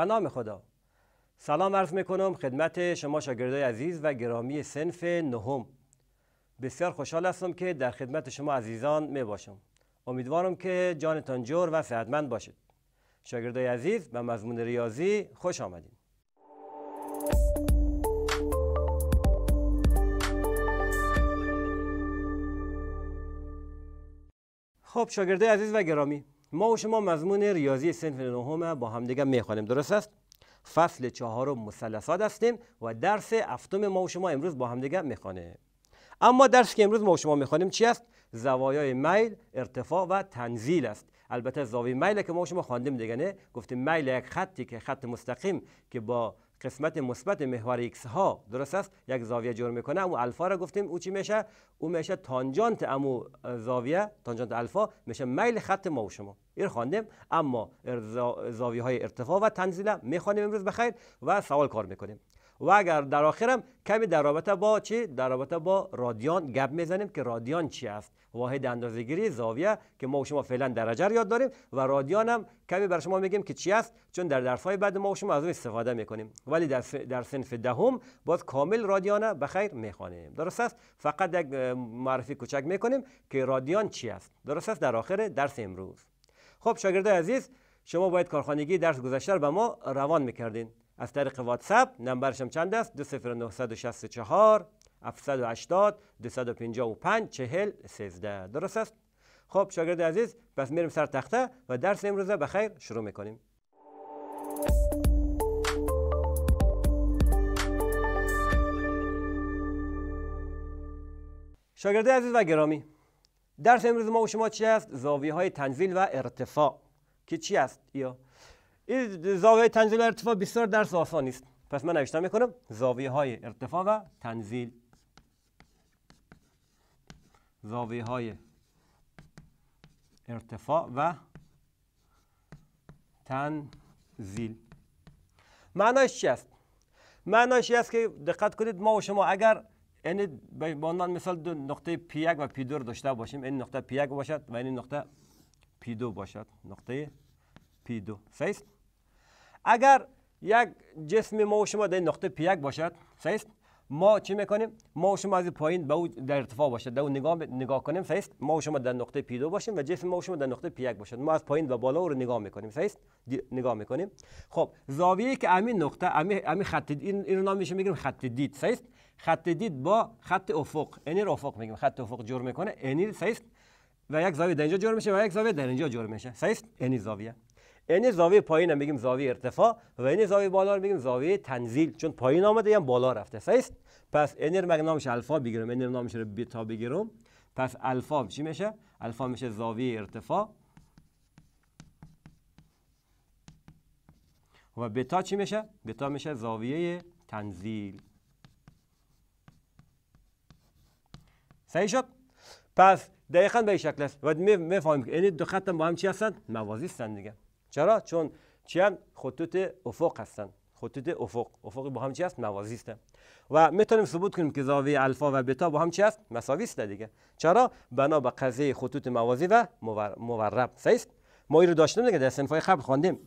به نام خدا سلام عرض میکنم خدمت شما شاگردای عزیز و گرامی سنف نهم بسیار خوشحال هستم که در خدمت شما عزیزان می باشم امیدوارم که جانتان جور و صحتمند باشید شاگرده عزیز به مضمون ریاضی خوش آمدید خب شاگرده عزیز و گرامی ما و شما مضمون ریاضی سنف نهم با همدیگه میخوانیم درست است فصل چهارم مثلثات هستیم و درس هفتم ما و شما امروز با همدیگه میخوانیم اما درس که امروز ما و شما میخوانیم چی است زوایای میل ارتفاع و تنزیل است البته زاویه میل که ما و شما خواندیم دیگه نه گفتیم میل یک خطی که خط مستقیم که با قسمت مثبت محور ایکس ها درست است یک زاویه جور میکنه اما الفا را گفتیم او چی میشه او میشه تانجانت امو زاویه تانجانت الفا میشه میل خط ما و شما این خواندیم اما زاویه های ارتفاع و تنزیله میخوانیم امروز بخیر و سوال کار میکنیم و اگر در آخرم کمی در رابطه با چی در رابطه با رادیان گپ میزنیم که رادیان چی است واحد اندازه‌گیری زاویه که ما و شما فعلا درجه یاد داریم و رادیان هم کمی بر شما میگیم که چی است چون در درس‌های بعد ما و شما از اون استفاده میکنیم ولی در در صنف دهم باز کامل رادیان به خیر میخوانیم درست است فقط یک معرفی کوچک میکنیم که رادیان چی است درست است در آخر درس امروز خب شاگردای عزیز شما باید کارخانگی درس گذشته به ما روان میکردین از طریق واتساپ نمبرشم چند است 20964 780 255 40 13 درست است خب شاگرد عزیز پس میریم سر تخته و درس امروزه به خیر شروع میکنیم شاگرد عزیز و گرامی درس امروز ما و شما چی است زاویه های تنزیل و ارتفاع که چی است یا این زاویه تنزیل و ارتفاع بسیار درس آسان است پس من نوشتم میکنم زاویه های ارتفاع و تنزیل زاویه های ارتفاع و تنزیل معناش چی است معناش است که دقت کنید ما و شما اگر این یعنی به عنوان مثال دو نقطه p 1 و p 2 داشته باشیم این نقطه p 1 باشد و این نقطه p 2 باشد نقطه p 2 صحیح اگر یک جسم ما و شما در نقطه پی یک باشد صحیح ما چی میکنیم ما و شما از پایین به او در ارتفاع باشد در او نگاه نگاه کنیم صحیح ما و شما در نقطه پی دو باشیم و جسم ما و شما در نقطه پی یک باشد ما از پایین به بالا او رو نگاه میکنیم صحیح نگاه میکنیم خب زاویه که همین نقطه همین خط این اینو میشه میگیم خط دید صحیح خط دید با خط افق یعنی افق میگیم خط افق جور میکنه یعنی صحیح و یک زاویه در اینجا جور میشه و یک زاویه در اینجا جور میشه صحیح یعنی زاویه این یعنی زاویه پایین هم میگیم زاویه ارتفاع و این یعنی زاویه بالا رو میگیم زاویه تنزیل چون پایین آمده یعنی بالا رفته است پس این رو مگه نامش الفا بگیرم این نامش رو بیتا بگیرم پس الفا چی میشه الفا میشه زاویه ارتفاع و بتا چی میشه بتا میشه زاویه تنزیل صحیح شد پس دقیقا به این شکل است و میفهمیم که این یعنی دو خط با هم چی هستند موازی هستند دیگه چرا چون چند خطوط افق هستن خطوط افق افق با هم چی هست موازی است و میتونیم ثبوت کنیم که زاویه الفا و بتا با هم چی هست مساوی است دیگه چرا بنا به قضیه خطوط موازی و مورب صحیح ما رو داشتیم دیگه در سنفای قبل خواندیم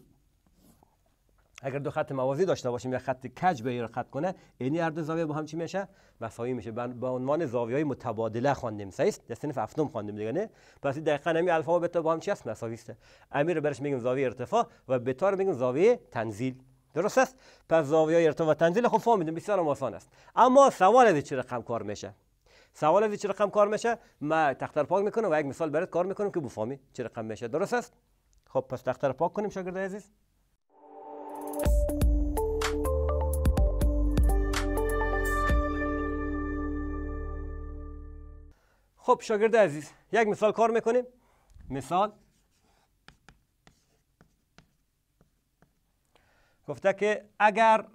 اگر دو خط موازی داشته باشیم یا خط کج به خط کنه اینی هر دو زاویه با هم چی میشه مساوی میشه به عنوان زاویه های متبادله خواندیم صحیح است. صنف هفتم خواندیم دیگه نه پس دقیقاً همین الفا بتا با هم چی است مساوی است امیر برش میگیم زاویه ارتفاع و بتا رو میگیم زاویه تنزیل درست است پس زاویه ارتفاع و تنزیل خب فهمیدیم بسیار آسان است اما سوال از چه رقم کار میشه سوال از چه رقم کار میشه ما تختر پاک میکنم و یک مثال برات کار میکنم که بفهمی چه رقم میشه درست است خب پس تختر پاک کنیم شاگرد عزیز خب شاگرد عزیز یک مثال کار میکنیم مثال گفته که اگر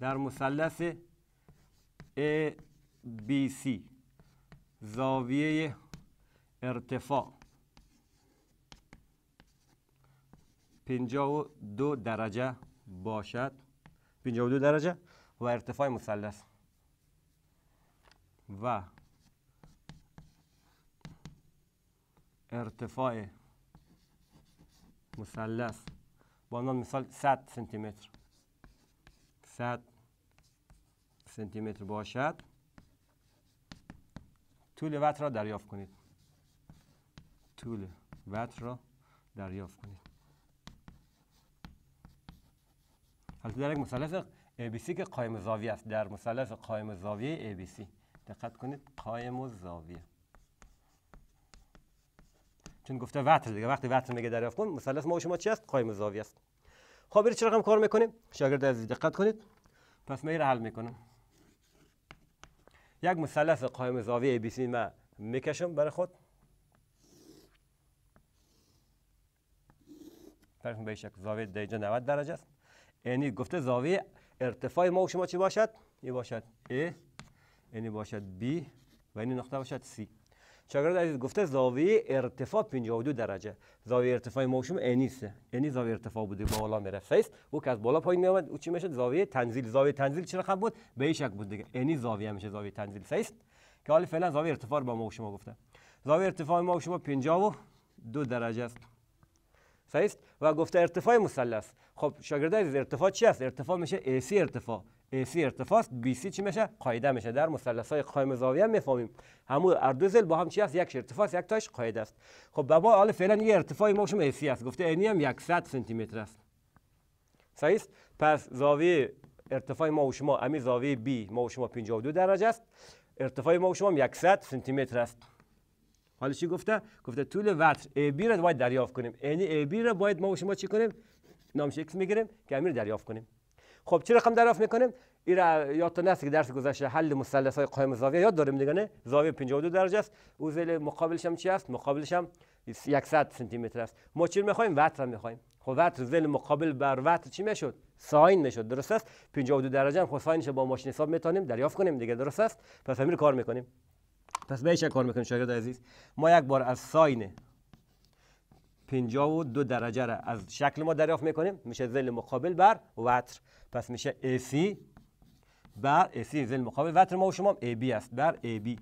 در مثلث ABC زاویه ارتفاع 52 درجه باشد 52 درجه و ارتفاع مثلث و ارتفاع مثلث با عنوان مثال 100 سانتی متر 100 سانتی متر باشد طول وتر را دریافت کنید طول وتر را دریافت کنید البته در یک مثلث ABC که قائم زاویه است در مثلث قائم زاویه ABC دقت کنید قایم و زاویه چون گفته وتر دیگه وقتی وتر میگه دریافت کن مثلث ما و شما چی است قایم و زاویه است خب برید چرا هم کار میکنیم شاگرد عزیز دقت کنید پس ما رو حل میکنم یک مثلث قایم زاویه ABC ما میکشم برای خود فرض کنید بشه زاویه دیجا 90 درجه است یعنی گفته زاویه ارتفاع ما و شما چی باشد؟ این باشد اینی باشد بی و این یعنی نقطه باشد سی شاگرد عزیز گفته زاویه ارتفاع 52 درجه زاویه ارتفاع موشوم اینی زاویه ارتفاع بوده بالا میره فیست او که از بالا پایین می او چی میشد زاویه تنزل. زاویه تنزل چرا خب بود به این شک بود دیگه اینی زاویه میشه زاویه تنزیل است که حالی فعلا زاویه ارتفاع با شما گفته زاویه ارتفاع موشوم 52 درجه است صحیح و گفته ارتفاع مثلث خب شاگرد عزیز ارتفاع چی است ارتفاع میشه AC ارتفاع ارتفاع ارتفاعست BC چی میشه قاعده میشه در مثلث های قائم زاویه میفهمیم همو اردوزل با هم چی است یک ارتفاع یک تاش قاعده است خب بابا حالا فعلا یه ارتفاع ما شما سی است گفته اینی هم 100 سانتی متر است صحیح است پس زاویه ارتفاع ما و شما امی زاویه B ما و شما 52 درجه است ارتفاع ما و شما 100 سانتی متر است حالا چی گفته گفته طول وتر AB را باید دریافت کنیم یعنی AB را باید ما و شما چی کنیم نامش ایکس میگیریم که امیر دریافت کنیم خب چی رقم دریافت میکنیم این را یادتون که درس گذشته حل مثلث های قائم زاویه یاد داریم دیگه نه زاویه 52 درجه است او زل مقابلش هم چی است مقابلش هم 100 سانتی متر است ما چی میخوایم وتر میخوایم خب وتر زل مقابل بر وتر چی میشد ساین میشد درست است 52 درجه هم خب ساینش با ماشین حساب میتونیم دریافت کنیم دیگه درست است پس همین کار میکنیم پس به کار میکنیم شاگرد عزیز ما یک بار از ساین 52 درجه را از شکل ما دریافت میکنیم میشه زل مقابل بر وتر پس میشه AC بر AC زل مقابل وتر ما و شما AB است بر AB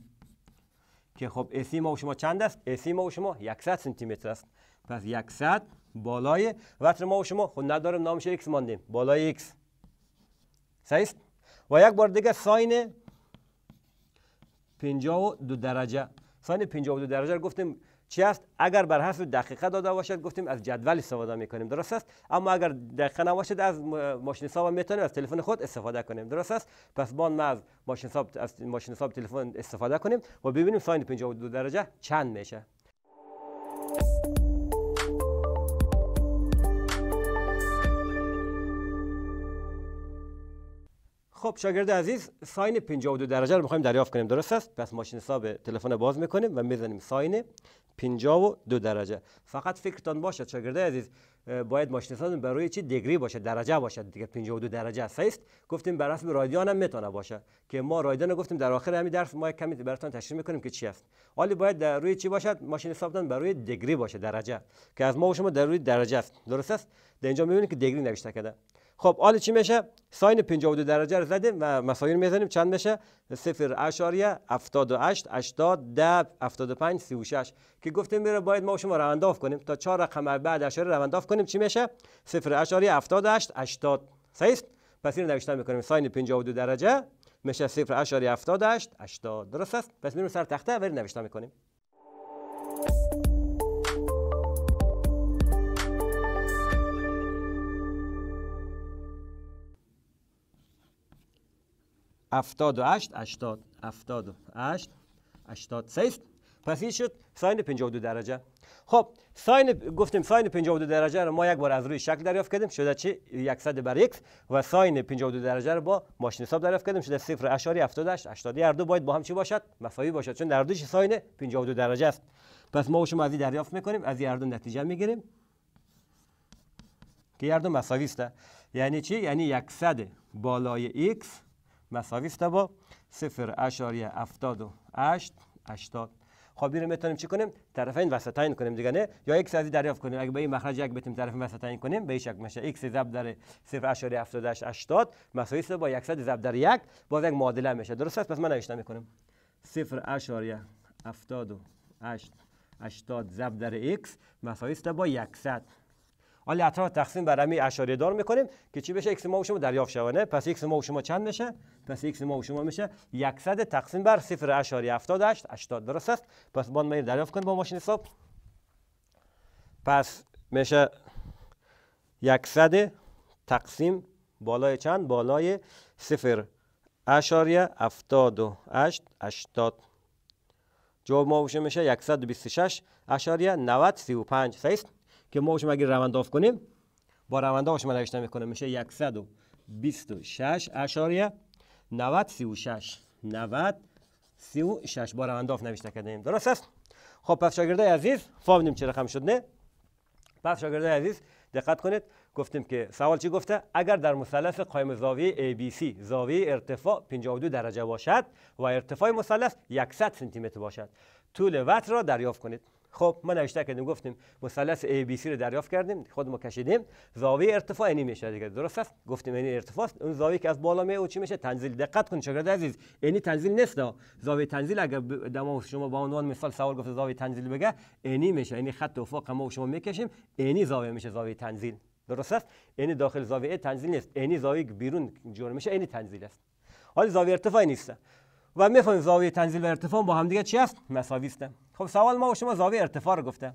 که خب AC ما و شما چند است AC ما و شما 100 سانتی متر است پس 100 بالای وتر ما و شما خب ندارم نامش x ماندیم بالای x سعیست؟ و یک بار دیگه ساین 52 درجه ساین 52 درجه رو گفتیم چی است اگر بر حسب دقیقه داده باشد گفتیم از جدول استفاده میکنیم درست است اما اگر دقیقه نباشد از ماشین حساب میتونیم از تلفن خود استفاده کنیم درست است پس ما از ماشین حساب از ماشین حساب تلفن استفاده کنیم و ببینیم ساین 52 درجه چند میشه خب شاگرد عزیز ساین 52 درجه رو میخوایم دریافت کنیم درست است پس ماشین حساب تلفن باز میکنیم و میزنیم ساین 52 درجه فقط فکرتان باشد شاگرد عزیز باید ماشین حساب برای چی دگری باشه درجه باشه دیگه 52 درجه است گفتیم بر اساس رادیان هم میتونه باشه که ما رادیان گفتیم در آخر همین درس ما کمی براتون تشریح میکنیم که چی است حالی باید در روی چی باشد ماشین حساب برای روی دگری باشه درجه که از ما و شما در روی درجه است درست است در اینجا میبینید که دگری نوشته کرده خب آل چی میشه ساین 52 درجه رو زدیم و مساین میزنیم چند میشه 0 اشاریه 78 80 10 75 36 که گفتیم میره باید ما شما رو انداف کنیم تا چهار رقم بعد اشاره رو انداف کنیم چی میشه 0 اشاریه 78 80 صحیح پس اینو نوشتن میکنیم ساین 52 درجه میشه 0 اشاریه 78 80 درست است پس میریم سر تخته و نوشتن میکنیم هفتاد و هشت هشتاد هفتاد و سیست پس این شد ساین 52 درجه خب ساین گفتیم ساین 52 درجه رو ما یک بار از روی شکل دریافت کردیم شده چی 100 بر x و ساین 52 درجه رو با ماشین حساب دریافت کردیم شده 0.78 80 هر دو باید با هم چی باشد مساوی باشد چون در دوش ساین 52 درجه است پس ما و شما از این دریافت میکنیم از هر دو نتیجه میگیریم که هر دو مساوی است یعنی چی یعنی 100 بالای x مساوی است با 0.7880 خب اینو میتونیم چی کنیم طرفین وسطین کنیم دیگه نه یا x از دریافت کنیم اگه به این مخرج یک بتیم طرف وسطین کنیم به شکل میشه x ضرب در 0.78 مساوی است با 100 ضرب در 1 باز یک معادله میشه درست است پس من نوشتم میکنم 0.78 80 ضرب در x مساوی است با 100 حالا اطراف تقسیم بر همه اشاریه دار میکنیم که چی بشه x ما و شما دریافت شوانه پس x ما و شما چند میشه پس x ما و شما میشه 100 تقسیم بر 0 0.78 80 درست است پس باید ما دریافت کنیم با ماشین حساب پس میشه 100 تقسیم بالای چند بالای 0 اشاریه 78 80 جواب ما میشه 126 اشاریه 90 35 صحیح که ما شما روند آف کنیم با رونداف شما نوشته میکنه میشه 126 اشاریه 90 36 90 36 با رونداف نوشته کردیم درست است خب پس شاگرده عزیز فهمیدیم چه رقم شد نه پس شاگرده عزیز دقت کنید گفتیم که سوال چی گفته اگر در مثلث قایم زاویه ABC زاویه ارتفاع 52 درجه باشد و ارتفاع مثلث 100 سانتی متر باشد طول وتر را دریافت کنید خب ما نوشته کردیم گفتیم مثلث سی رو دریافت کردیم خود ما کشیدیم زاویه ارتفاع اینی میشه دیگه درست است گفتیم این ارتفاع است اون زاویه که از بالا میاد چی میشه تنزیل دقت کن شاگرد عزیز اینی تنزل نیست زاویه تنزیل اگر دما شما با عنوان مثال سوال گفت زاویه تنزل بگه اینی میشه اینی خط افق ما شما میکشیم اینی زاویه میشه زاویه تنزل درست است اینی داخل زاویه تنزل نیست اینی زاویه بیرون جور میشه اینی تنزیل است حالا زاویه ارتفاع نیست و میفهمیم زاویه تنزیل و ارتفاع با هم دیگه چی هست مساوی خب سوال ما و شما زاویه ارتفاع رو گفته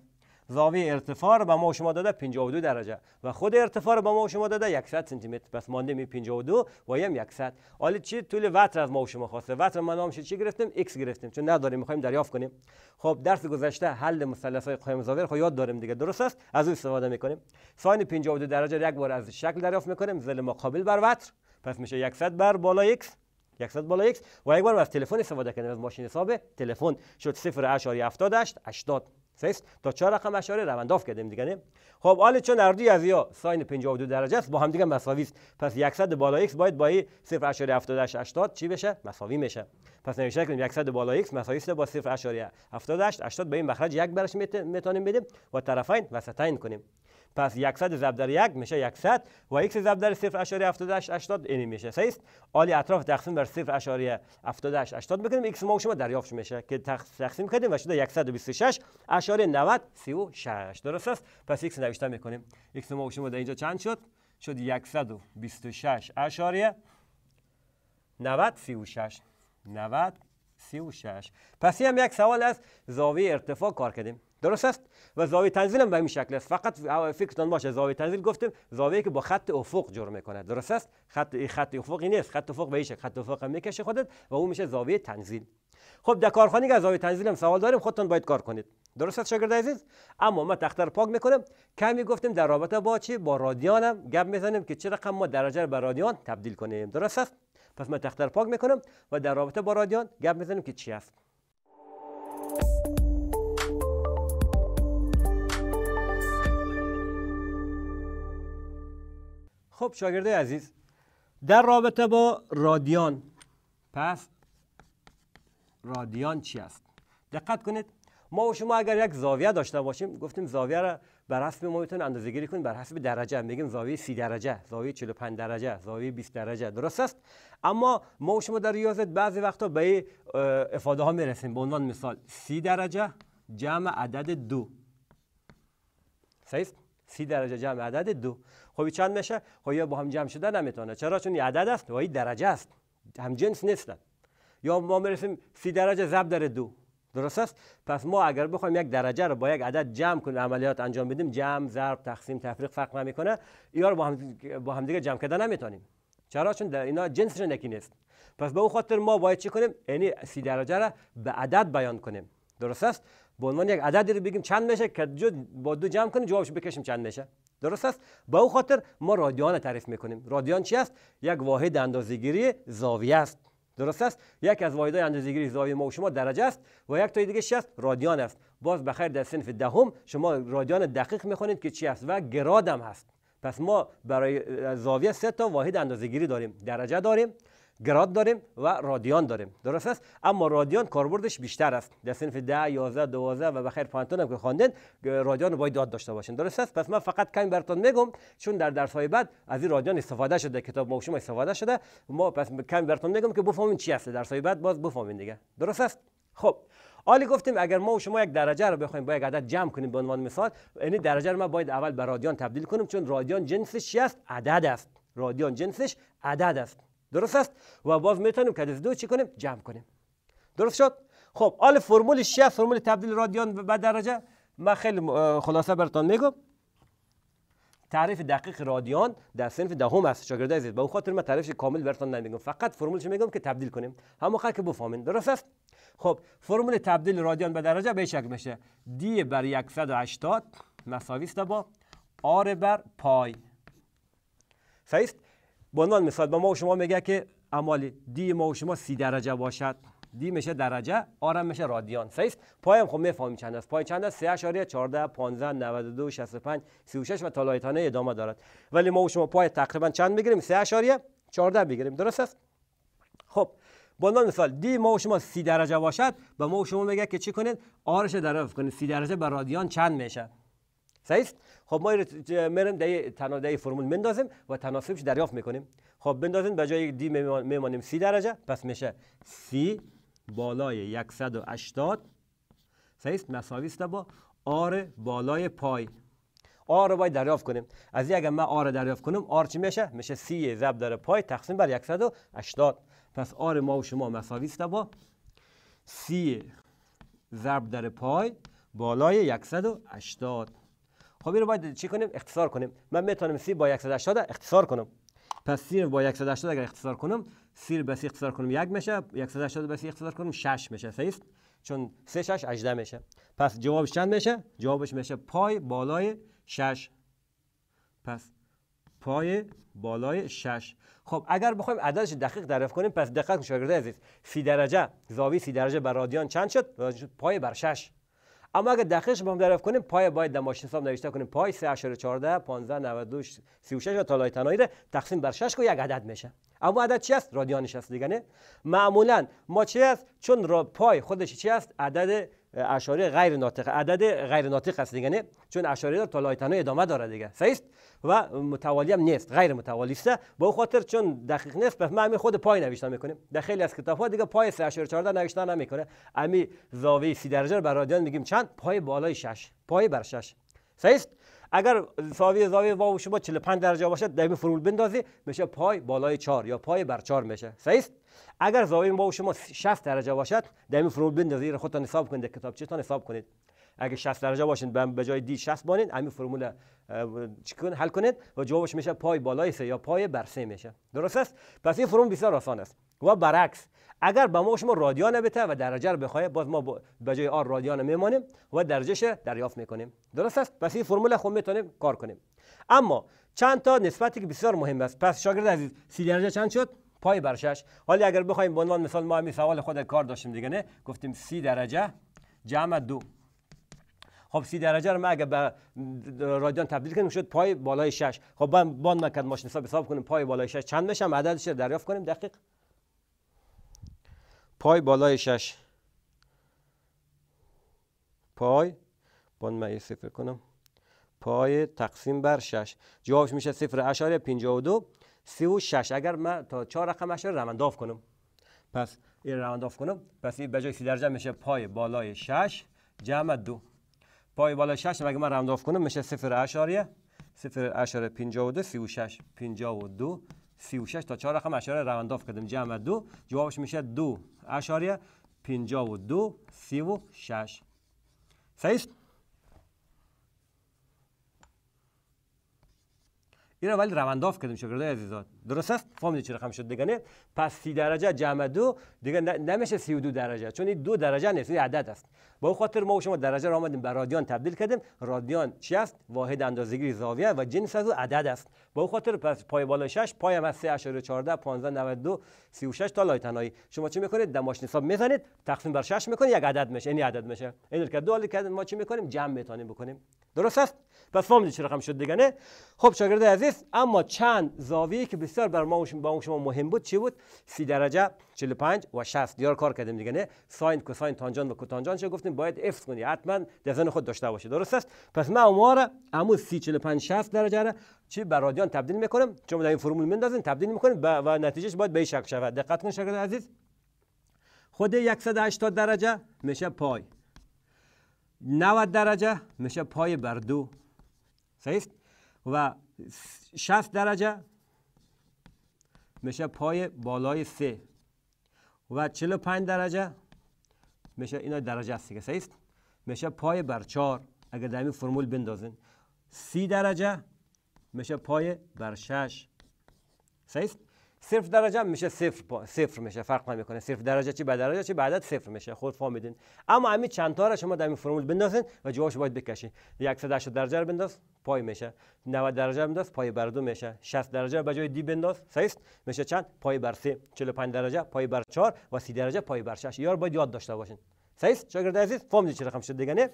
زاویه ارتفاع رو به ما و شما داده 52 درجه و خود ارتفاع رو به ما و شما داده 100 سانتی متر پس مانده می 52 و هم 100 حالا چی طول وتر از ما و شما خواسته وتر ما نامش چی گرفتیم x گرفتیم چون نداریم میخوایم دریافت کنیم خب درس گذشته حل مثلث‌های قائم زاویه رو خب یاد داریم دیگه درست است از اون استفاده میکنیم ساین 52 درجه یک بار از شکل دریافت میکنیم ضلع مقابل بر وتر پس میشه 100 بر بالا x 100 بالا x و یک بار از تلفن استفاده کردیم از ماشین حساب تلفن شد 0.78 80 سیست تا چهار رقم اشاره رونداف کردیم دیگه نه خب حالا چون اردی از یا ساین 52 درجه است با هم دیگه مساوی است پس 100 بالا x باید با 0.78 80 چی بشه مساوی میشه پس نوشته کنیم 100 بالا x مساوی است با 0.78 80 به این مخرج یک برش میتونیم بدیم و طرفین وسطین کنیم پس 100 ضرب در 1 میشه 100 و x ضرب در 0.7880 اینی میشه صحیح آلی اطراف تقسیم بر 0.7880 بکنیم x ما شما دریافت میشه که تقسیم کردیم و شده 126 اشاره 90 36 درست است پس x نوشته میکنیم x ما شما در اینجا چند شد شد 126 اشاره 90 36 90 36 پس هم یک سوال است زاویه ارتفاع کار کردیم درست است و زاویه تنزیل هم به این شکل است فقط فکرتان باشه زاویه تنزیل گفتیم زاویه که با خط افق جور میکنه درست است خط خط افقی نیست خط افق به خط افق هم میکشه خودت و اون میشه زاویه تنزیل خب در کارخانه که زاویه تنزیل هم سوال داریم خودتون باید کار کنید درست است شاگرد عزیز اما ما تختر پاک میکنم کمی گفتیم در رابطه با چی با رادیانم گپ میزنیم که چه رقم ما درجه رو به رادیان تبدیل کنیم درست است پس ما تختر پاک میکنم و در رابطه با رادیان گپ میزنیم که چی است خب شاگرده عزیز در رابطه با رادیان پس رادیان چی است دقت کنید ما و شما اگر یک زاویه داشته باشیم گفتیم زاویه را بر حسب ما میتونیم اندازه گیری کنیم بر حسب درجه میگیم زاویه 30 درجه زاویه 45 درجه زاویه 20 درجه درست است اما ما و شما در ریاضت بعضی وقتا به افاده ها میرسیم به عنوان مثال 30 درجه جمع عدد دو صحیح سی درجه جمع عدد دو خب چند میشه خب یا با هم جمع شده نمیتونه چرا چون عدد است و خب درجه است هم جنس نیستن یا ما میرسیم سی درجه ضرب در دو درست است پس ما اگر بخوایم یک درجه رو با یک عدد جمع کنیم عملیات انجام بدیم جمع ضرب تقسیم تفریق فرق نمیکنه اینا رو با هم با هم دیگه جمع کردن نمیتونیم چرا چون در اینا رو نکی نیست پس به اون خاطر ما باید چی کنیم یعنی سی درجه را به عدد بیان کنیم درست است به عنوان یک عددی رو بگیم چند میشه که جو با دو جمع کنیم جوابش بکشیم چند میشه درست است به او خاطر ما رادیان تعریف میکنیم رادیان چی است یک واحد اندازه‌گیری زاویه است درست است یک از واحدهای اندازه‌گیری زاویه ما و شما درجه است و یک تا دیگه است رادیان است باز بخیر در صنف دهم شما رادیان دقیق میخونید که چی است و گراد هست پس ما برای زاویه سه تا واحد اندازه‌گیری داریم درجه داریم گراد داریم و رادیان داریم درست است اما رادیان کاربردش بیشتر است در صنف 10 11 12 و بخیر پانتون هم که خواندن رادیان رو باید داد داشته باشین درست است پس من فقط کمی براتون میگم چون در درس های بعد از این رادیان استفاده شده کتاب ما شما استفاده شده ما پس کمی براتون میگم که بفهمین چی هست در های بعد باز بفهمین دیگه درست است خب آلی گفتیم اگر ما و شما یک درجه رو بخوایم با یک عدد جمع کنیم به عنوان مثال یعنی درجه رو ما باید اول به رادیان تبدیل کنیم چون رادیان جنسش چی است عدد است رادیان جنسش عدد است درست است و باز میتونیم که از دو چی کنیم جمع کنیم درست شد خب آل فرمول 6 فرمول تبدیل رادیان به درجه من خیلی خلاصه براتون میگم تعریف دقیق رادیان در صنف دهم ده است شاگردای عزیز به اون خاطر من تعریفش کامل براتون نمیگم فقط فرمولش میگم که تبدیل کنیم همون که بفهمین درست است خب فرمول تبدیل رادیان به درجه به شکل میشه دی بر 180 مساوی است با آر بر پای صحیح به مثال به ما و شما میگه که اعمال دی ما و شما سی درجه باشد دی میشه درجه آرم میشه رادیان است پایم خب میفهمی چند است پای چند است 14 15 92 65 36 و تالایتانه ادامه دارد ولی ما و شما پای تقریبا چند میگیریم 3.14 بگیریم درست است خب به مثال دی ما و شما سی درجه باشد به ما و شما میگه که چی کنید آرش درف کنید 30 درجه به رادیان چند میشه صحیح خب ما میرم در تنها فرمول مندازیم و تناسبش دریافت میکنیم خب بندازیم به جای دی میمانیم سی درجه پس میشه سی بالای 180 صحیح مساوی است با آر بالای پای آر رو باید دریافت کنیم از اگر من آر دریافت کنم آر چی میشه میشه سی ضرب در پای تقسیم بر 180 پس آر ما و شما مساوی است با سی ضرب در پای بالای 180 خب رو باید چی کنیم اختصار کنیم من میتونم سی با 180 اختصار کنم پس سی با 180 اگر اختصار کنم سی به سی اختصار کنم یک میشه 180 به سی اختصار کنم 6 میشه صحیح است چون 3 6 18 میشه پس جوابش چند میشه جوابش میشه پای بالای 6 پس پای بالای 6 خب اگر بخوایم عددش دقیق تعریف کنیم پس دقت کن شاگرد عزیز سی درجه زاویه 30 درجه بر رادیان چند شد پای بر 6 اما اگر دقیقش با هم درف کنیم پای باید در ماشین حساب نوشته کنیم پای 14، 15 92 36 تا لای تنایی را تقسیم بر 6 که یک عدد میشه اما عدد چی است رادیانش است دیگه نه معمولا ما چی است چون را پای خودش چی است عدد اشاره غیر ناطق عدد غیر ناطق است دیگه نه چون اشاره تا لای تنایی ادامه داره دیگه صحیح و متوالی هم نیست غیر متوالی است به خاطر چون دقیق نیست پس ما خود پای نوشتن میکنیم در خیلی از کتاب ها دیگه پای 14 نوشتن نمیکنه امی زاویه 30 درجه رو بر رادیان میگیم چند پای بالای 6 پای بر 6 صحیح اگر زاویه زاویه واو شما 45 درجه باشد، در فرمول بندازی میشه پای بالای 4 یا پای بر 4 میشه صحیح اگر زاویه واو شما 60 درجه باشد در فرمول بندازی خودتان حساب کنید کتابچه‌تان حساب کنید اگه 60 درجه باشین به جای دی 60 بانین همین فرمول چیکن حل کنید و جوابش میشه پای بالای سه یا پای بر سه میشه درست است پس این فرمول بسیار آسان است و برعکس اگر به ما شما رادیان بته و درجه رو بخواید باز ما به جای آر رادیان میمانیم و درجهش دریافت میکنیم درست است پس این فرمول خود میتونیم کار کنیم اما چند تا نسبتی که بسیار مهم است پس شاگرد عزیز سی درجه چند شد پای بر شش حالا اگر بخوایم به عنوان مثال ما همین سوال خود کار داشتیم دیگه نه گفتیم سی درجه جمع دو خب سی درجه رو من اگه به رادیان تبدیل کنیم شد پای بالای 6 خب من باند نکرد ماشین حساب حساب کنیم پای بالای 6 چند میشم عددش رو دریافت کنیم دقیق پای بالای 6 پای باند من صفر کنم پای تقسیم بر 6 جوابش میشه 0.52 36 اگر من تا 4 رقم اش رو رمنداف کنم پس این رمنداف کنم پس این به جای 30 درجه میشه پای بالای 6 جمع 2 پای بالا 6 اگه من رمداف کنم میشه 0 اشاریه 0 اشاره 52 36 52 36 تا 4 رقم اشاره رمداف کردیم جمع دو جوابش میشه 2 اشاریه 52 36 صحیح این ولی رونداف کردیم شاگردای عزیزات درست است فام چه رقم شد دیگه نه پس 30 درجه جمع دو دیگه نمیشه 32 درجه چون این دو درجه نیست این عدد است با اون خاطر ما و شما درجه را آمدیم به رادیان تبدیل کردیم رادیان چی است واحد اندازه‌گیری زاویه و جنس از او عدد است با اون خاطر پس پای بالا 6 پای از 3.14 15 92 36 تا لای تنهایی شما چی میکنید دماش حساب میزنید تقسیم بر 6 میکنید یک عدد میشه یعنی این عدد میشه این که دو عدد ما چی میکنیم جمع میتونیم بکنیم درست است پس فهمیدید چه رقم شد دیگه نه خب شاگرد عزیز اما چند زاویه که بسیار بر ما با شما مهم بود چی بود 30 درجه 45 و 60 دیار کار کردیم دیگه نه ساین کوساین تانجان و کوتانجان چه گفتیم باید افت کنی حتما دزن خود داشته باشه درست است پس ما عمر عمو 30 45 60 درجه را چی بر رادیان تبدیل میکنم چون در این فرمول میندازیم تبدیل میکنیم و نتیجهش باید به این شکل شود دقت کن شاگرد عزیز خود 180 درجه میشه پای 90 درجه میشه پای بر دو صحیح و 60 درجه میشه پای بالای 3 و 45 درجه میشه اینا درجه است دیگه صحیح میشه پای بر 4 اگر در این فرمول بندازین 30 درجه میشه پای بر 6 صحیح صرف درجه میشه صفر با صفر میشه فرق نمیکنه صرف درجه چی به درجه چی بعد صفر میشه خود فهمیدین اما همین چند تا شما در این فرمول بندازین و جوابش باید بکشین 180 درجه رو بنداز پای میشه 90 درجه رو بنداز پای بر دو میشه 60 درجه به جای دی بنداز صحیح میشه چند پای بر 3 45 درجه پای بر 4 و 30 درجه پای بر 6 یار باید یاد داشته باشین است شاگرد عزیز فهمیدین چه رقم شد دیگه نه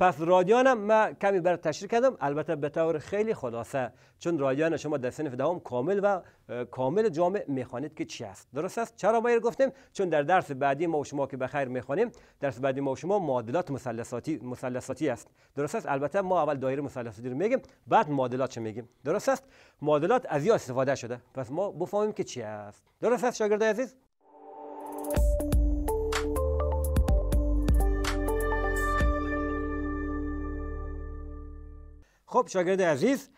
پس رادیانم من کمی بر تشریح کردم البته به طور خیلی خلاصه چون رادیان شما در سنف دهم کامل و کامل جامع میخوانید که چی است درست است چرا ما گفتیم چون در درس بعدی ما و شما که بخیر میخوانیم درس بعدی ما و شما معادلات مثلثاتی مثلثاتی است درست است البته ما اول دایره مثلثاتی رو میگیم بعد معادلات چه میگیم درست است معادلات از یا استفاده شده پس ما بفهمیم که چی است درست است شاگرد عزیز خب شاگرد عزیز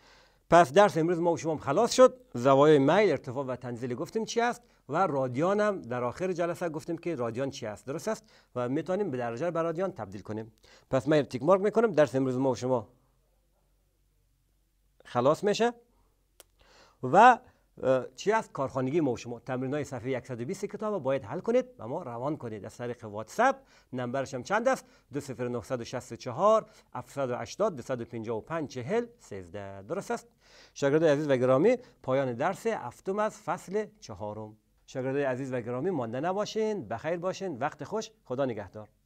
پس درس امروز ما و شما خلاص شد زوایای میل ارتفاع و تنزیل گفتیم چی است و رادیان هم در آخر جلسه گفتیم که رادیان چی است درست است و میتونیم به درجه بر رادیان تبدیل کنیم پس من تیک مارک میکنم درس امروز ما و شما خلاص میشه و چی است کارخانگی ما و شما تمرین های صفحه 120 کتاب باید حل کنید و ما روان کنید از طریق واتساپ نمبرش هم چند است 20964 780 255 40 13 درست است شاگرد عزیز و گرامی پایان درس هفتم از فصل چهارم شاگرد عزیز و گرامی مانده نباشین بخیر باشین وقت خوش خدا نگهدار